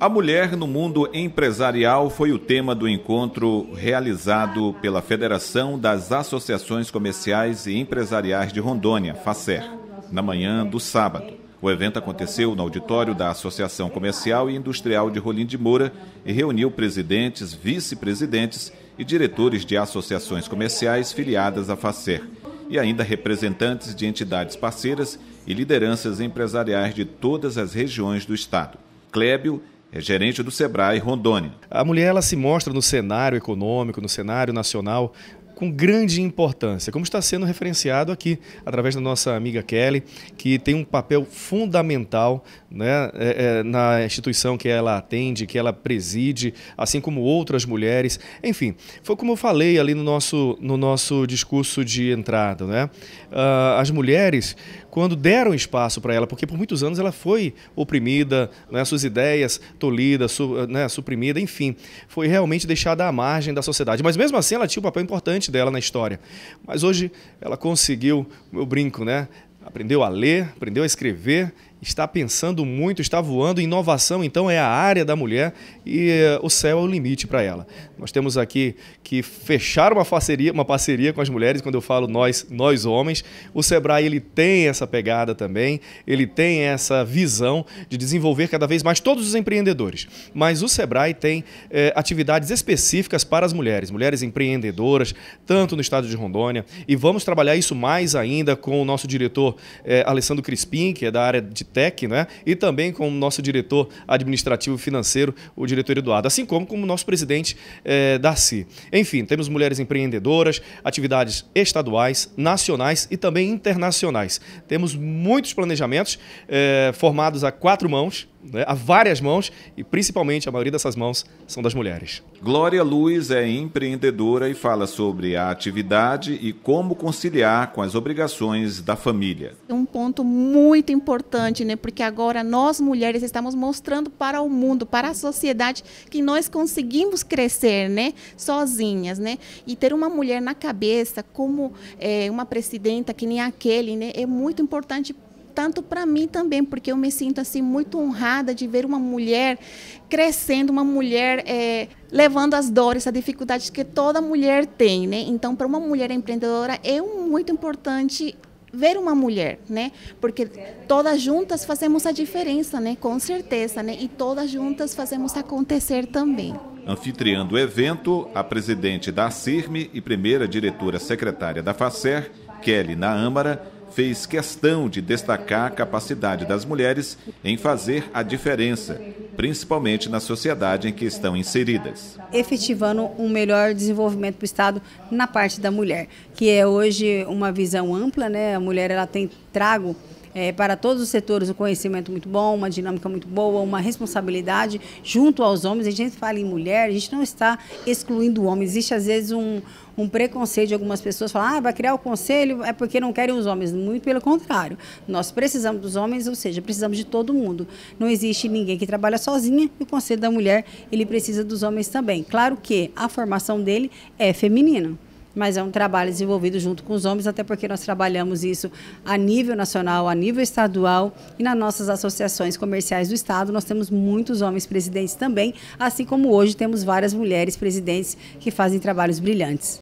A mulher no mundo empresarial foi o tema do encontro realizado pela Federação das Associações Comerciais e Empresariais de Rondônia, FACER, na manhã do sábado. O evento aconteceu no auditório da Associação Comercial e Industrial de Rolim de Moura e reuniu presidentes, vice-presidentes e diretores de associações comerciais filiadas à FACER e ainda representantes de entidades parceiras e lideranças empresariais de todas as regiões do estado. Clébio é gerente do Sebrae Rondônia. A mulher ela se mostra no cenário econômico, no cenário nacional, com grande importância, como está sendo referenciado aqui através da nossa amiga Kelly, que tem um papel fundamental né, é, é, na instituição que ela atende, que ela preside, assim como outras mulheres. Enfim, foi como eu falei ali no nosso, no nosso discurso de entrada. Né? Uh, as mulheres, quando deram espaço para ela, porque por muitos anos ela foi oprimida, né, suas ideias tolidas, su, né, suprimida, enfim, foi realmente deixada à margem da sociedade. Mas mesmo assim ela tinha um papel importante dela na história. Mas hoje ela conseguiu, meu brinco, né? Aprendeu a ler, aprendeu a escrever está pensando muito, está voando. Inovação, então, é a área da mulher e eh, o céu é o limite para ela. Nós temos aqui que fechar uma parceria, uma parceria com as mulheres, quando eu falo nós, nós homens. O Sebrae ele tem essa pegada também, ele tem essa visão de desenvolver cada vez mais todos os empreendedores. Mas o Sebrae tem é, atividades específicas para as mulheres, mulheres empreendedoras, tanto no estado de Rondônia. E vamos trabalhar isso mais ainda com o nosso diretor é, Alessandro Crispim, que é da área de Tech, né? e também com o nosso diretor administrativo e financeiro, o diretor Eduardo, assim como com o nosso presidente é, Darcy. Enfim, temos mulheres empreendedoras, atividades estaduais, nacionais e também internacionais. Temos muitos planejamentos é, formados a quatro mãos, né, a várias mãos e principalmente a maioria dessas mãos são das mulheres. Glória Luiz é empreendedora e fala sobre a atividade e como conciliar com as obrigações da família. É um ponto muito importante, né, porque agora nós mulheres estamos mostrando para o mundo, para a sociedade que nós conseguimos crescer, né, sozinhas, né, e ter uma mulher na cabeça como é, uma presidenta que nem aquele, né, é muito importante tanto para mim também, porque eu me sinto assim muito honrada de ver uma mulher crescendo, uma mulher é, levando as dores, as dificuldades que toda mulher tem, né? Então, para uma mulher empreendedora é muito importante ver uma mulher, né? Porque todas juntas fazemos a diferença, né? Com certeza, né? E todas juntas fazemos acontecer também. Anfitriã do evento, a presidente da CIRME e primeira diretora secretária da FACER, Kelly Naâmara, fez questão de destacar a capacidade das mulheres em fazer a diferença, principalmente na sociedade em que estão inseridas. Efetivando um melhor desenvolvimento do Estado na parte da mulher, que é hoje uma visão ampla, né? A mulher ela tem trago é, para todos os setores um conhecimento muito bom, uma dinâmica muito boa, uma responsabilidade junto aos homens. A gente fala em mulher, a gente não está excluindo o homem. Existe, às vezes, um, um preconceito de algumas pessoas falar, ah, vai criar o conselho é porque não querem os homens. Muito pelo contrário. Nós precisamos dos homens, ou seja, precisamos de todo mundo. Não existe ninguém que trabalha sozinha e o conselho da mulher, ele precisa dos homens também. Claro que a formação dele é feminina mas é um trabalho desenvolvido junto com os homens, até porque nós trabalhamos isso a nível nacional, a nível estadual e nas nossas associações comerciais do Estado. Nós temos muitos homens presidentes também, assim como hoje temos várias mulheres presidentes que fazem trabalhos brilhantes.